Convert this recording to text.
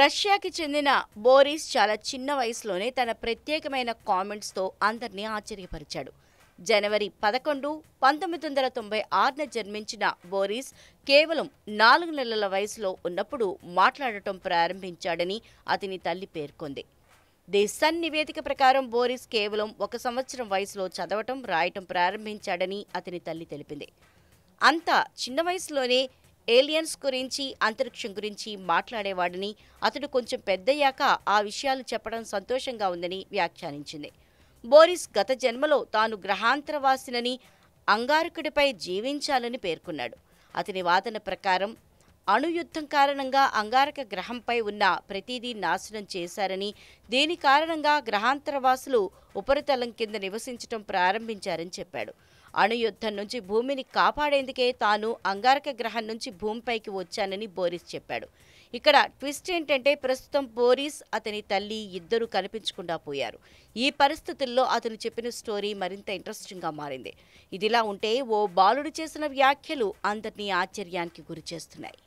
రష్యాకి చెందిన బోరిస్ చాలా చిన్న వయసులోనే తన ప్రత్యేకమైన కామెంట్స్తో అందరినీ ఆశ్చర్యపరిచాడు జనవరి పదకొండు పంతొమ్మిది వందల తొంభై ఆరున జన్మించిన బోరిస్ కేవలం నాలుగు నెలల వయసులో ఉన్నప్పుడు మాట్లాడటం ప్రారంభించాడని అతని తల్లి పేర్కొంది ది సన్ నివేదిక ప్రకారం బోరిస్ కేవలం ఒక సంవత్సరం వయసులో చదవటం రాయటం ప్రారంభించాడని అతని తల్లి తెలిపింది అంత చిన్న వయసులోనే ఏలియన్స్ గురించి అంతరిక్షం గురించి మాట్లాడేవాడని అతడు కొంచెం పెద్దయ్యాక ఆ విషయాలు చెప్పడం సంతోషంగా ఉందని వ్యాఖ్యానించింది బోరిస్ గత జన్మలో తాను గ్రహాంతరవాసినని అంగారకుడిపై జీవించాలని పేర్కొన్నాడు అతని వాదన ప్రకారం అణుయుద్ధం కారణంగా అంగారక గ్రహంపై ఉన్న ప్రతిదీ నాశనం చేశారని దీని కారణంగా గ్రహాంతరవాసులు ఉపరితలం కింద నివసించడం ప్రారంభించారని చెప్పాడు అణుయుద్ధం నుంచి భూమిని కాపాడేందుకే తాను అంగారక గ్రహం నుంచి భూమిపైకి వచ్చానని బోరిస్ చెప్పాడు ఇక్కడ ట్విస్ట్ ఏంటంటే ప్రస్తుతం బోరిస్ అతని తల్లి ఇద్దరు కనిపించకుండా పోయారు ఈ పరిస్థితుల్లో అతను చెప్పిన స్టోరీ మరింత ఇంట్రెస్టింగ్గా మారింది ఇదిలా ఉంటే ఓ బాలుడు చేసిన వ్యాఖ్యలు అందరినీ ఆశ్చర్యానికి గురిచేస్తున్నాయి